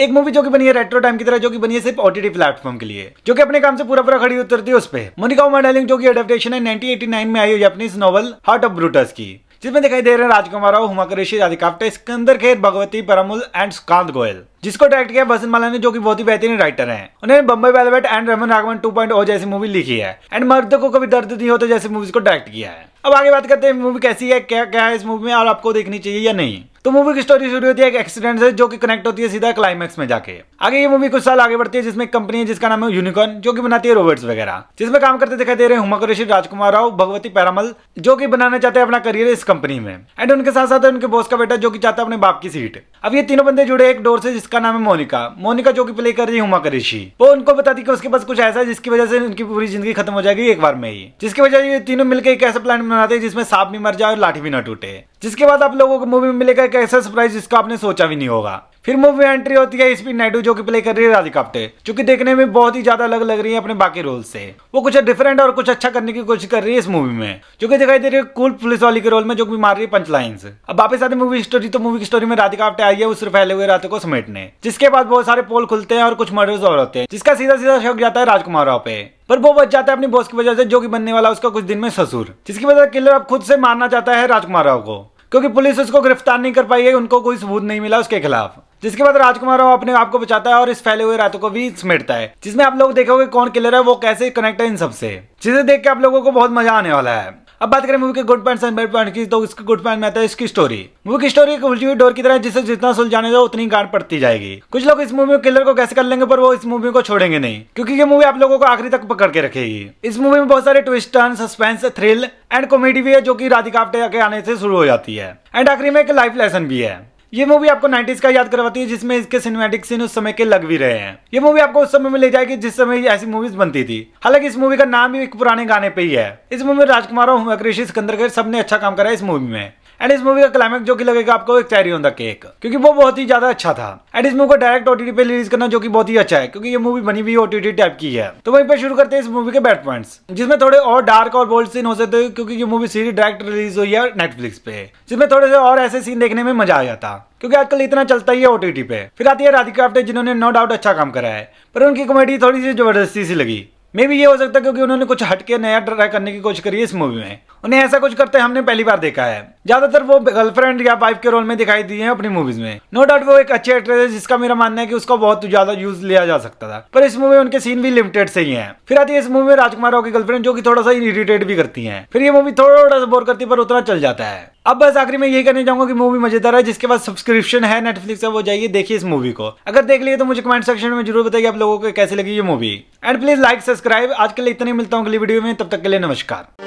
एक मूवी जो कि बनी है रेट्रो टाइम की तरह जो कि बनी है सिर्फ ओटीटी प्लेटफॉर्म के लिए जो कि अपने काम से पूरा पूरा खड़ी उतरती है उस पर मोनिका डार्लिंग जो कि एडेप्टेशन है 1989 में आई हुई अपनी नॉवल हार्ट ऑफ ब्रूटस की जिसमें दिखाई दे रहे हैं राजकुमार राव हुमा ऋषि राधिकाफ्टे सिकंदर खेर भगवती परमुल एंड सुकांत गोयल जिसको डायरेक्ट किया बसंत माला ने जो कि बहुत ही बेहतरीन राइटर हैं उन्होंने बम्बई वेलवेट एंड रमन टू 2.0 जैसी मूवी लिखी है एंड मर्द को कभी दर्द नहीं होता जैसी मूवीज को डायरेक्ट किया है अब आगे बात करते हैं मूवी कैसी है क्या क्या है इस मूवी में और आपको देखनी चाहिए या नहीं तो मूवी की स्टोरी शुरू होती है एक एक्सीडेंट से जो कि कनेक्ट होती है सीधा क्लाइमेक्स में जाके आगे ये मूवी कुछ साल आगे बढ़ती है जिसमें कंपनी है जिसका नाम है यूनिकॉर्न जो कि बनाती है रोबोट्स वगैरह जिसमें काम करते दिखाई दे रहे हैं हुमा कुरेशी राजकुमार राव भगवती पैरामल जो कि बनाना चाहते हैं अपना करियर इस कंपनी में एंड उनके साथ साथ उनके बॉस का बेटा जो की चाहता है अपने बाप की सीट अब ये तीनों बंदे जुड़े एक डोर से जिसका नाम है मोनिका मोनिका जो की प्ले कर रही है हुमा कुरेशी वो उनको बताती की उसके पास कुछ ऐसा है जिसकी वजह से उनकी पूरी जिंदगी खत्म हो जाएगी एक बार में ही जिसकी वजह ये तीनों मिलकर एक ऐसा प्लान बनाते हैं जिसमें सांप भी मर जाए और लाठी भी ना टूटे जिसके बाद आप लोगों को मूवी में मिलेगा एक ऐसा सरप्राइज जिसका आपने सोचा भी नहीं होगा फिर मूवी में एंट्री होती है स्पिन नायडू जो कि प्ले कर रही है राधिका पटे जो कि देखने में बहुत ही ज्यादा अलग लग रही है अपने बाकी रोल से वो कुछ डिफरेंट और कुछ अच्छा करने की कोशिश कर रही है इस मूवी में जो कि दिखाई दे रही है कूल पुलिस वाली के रोल में जो कि मार रही है पंचलाइंस अब वापस आते मूवी स्टोरी तो मूवी की स्टोरी में राधिका पटे आई है उस फैले हुए रात को समेटने जिसके बाद बहुत सारे पोल खुलते हैं और कुछ मर्डर्स और होते हैं जिसका सीधा सीधा शौक जाता है राजकुमार राव पे पर वो बच जाता है अपनी बॉस की वजह से जो कि बनने वाला उसका कुछ दिन में ससुर जिसकी वजह से किलर अब खुद से मारना चाहता है राजकुमार राव को क्योंकि पुलिस उसको गिरफ्तार नहीं कर पाई है उनको कोई सबूत नहीं मिला उसके खिलाफ जिसके बाद राजकुमार राव अपने आप को बचाता है और इस फैले हुए रातों को भी समेटता है जिसमें आप लोग देखोगे कौन किलर है वो कैसे कनेक्ट है इन सबसे जिसे देख के आप लोगों को बहुत मजा आने वाला है अब बात करें मूवी के good points and bad point की तो इसके गुड पॉइंट में आता है इसकी स्टोरी मूवी की स्टोरी एक उलझी हुई डोर की तरह जिसे जितना सुलझाने जाओ उतनी गाड़ पड़ती जाएगी कुछ लोग इस मूवी में किलर को कैसे कर लेंगे पर वो इस मूवी को छोड़ेंगे नहीं क्योंकि ये मूवी आप लोगों को आखिरी तक पकड़ के रखेगी इस मूवी में बहुत सारे twist turn suspense thrill and comedy भी है जो की राधिका के आने से शुरू हो जाती है एंड आखिरी में एक लाइफ लेसन भी है ये मूवी आपको 90s का याद करवाती है जिसमें इसके सिनेमैटिक सीन उस समय के लग भी रहे हैं ये मूवी आपको उस समय में ले जाएगी जिस समय ऐसी मूवीज बनती थी हालांकि इस मूवी का नाम भी एक पुराने गाने पे ही है इस मूवी में राजकुमार और हुमा कृषि सिकंदर के सबने अच्छा काम करा है इस मूवी में एंड इस मूवी का क्लाइमेक्स जो कि लगेगा आपको एक चैरी ऑन द केक क्योंकि वो बहुत ही ज्यादा अच्छा था एंड इस मूवी को डायरेक्ट ओटीटी पे रिलीज करना जो कि बहुत ही अच्छा है क्योंकि ये मूवी बनी हुई ओटीटी टाइप की है तो वहीं पर शुरू करते हैं इस मूवी के बैड पॉइंट्स जिसमें थोड़े और डार्क और बोल्ड सीन हो सकते हैं क्योंकि ये मूवी सीरीज डायरेक्ट रिलीज हुई है नेटफ्लिक्स पे जिसमें थोड़े से और ऐसे सीन देखने में मजा आ जाता क्योंकि आजकल इतना चलता ही है ओटीटी पे फिर आती है राधिका आप्टे जिन्होंने नो डाउट अच्छा काम करा है पर उनकी कॉमेडी थोड़ी सी जबरदस्ती सी लगी मे भी ये हो सकता है क्योंकि उन्होंने कुछ हटके नया ट्राई करने की कोशिश करी है इस मूवी में उन्हें ऐसा कुछ करते हमने पहली बार देखा है ज्यादातर वो गर्लफ्रेंड या वाइफ के रोल में दिखाई दी है अपनी मूवीज में नो डाउट वो एक अच्छी एक्ट्रेस है जिसका मेरा मानना है कि उसका बहुत ज्यादा यूज लिया जा सकता था पर इस मूवी में उनके सीन भी लिमिटेड से ही है फिर आती है इस मूवी में राजकुमार राव की गर्लफ्रेंड जो की थोड़ा सा इरिटेट भी करती है फिर ये मूवी थोड़ा सा बोर करती पर उतना चल जाता है अब बस आखिरी में यही करने जाऊंगा कि मूवी मजेदार है जिसके पास सब्सक्रिप्शन है नेटफ्लिक्स है वो जाइए देखिए इस मूवी को अगर देख लिए तो मुझे कमेंट सेक्शन में जरूर बताइए आप लोगों को कैसे लगी ये movie and please like subscribe आज के लिए इतने मिलता हूँ अगली वीडियो में तब तक के लिए नमस्कार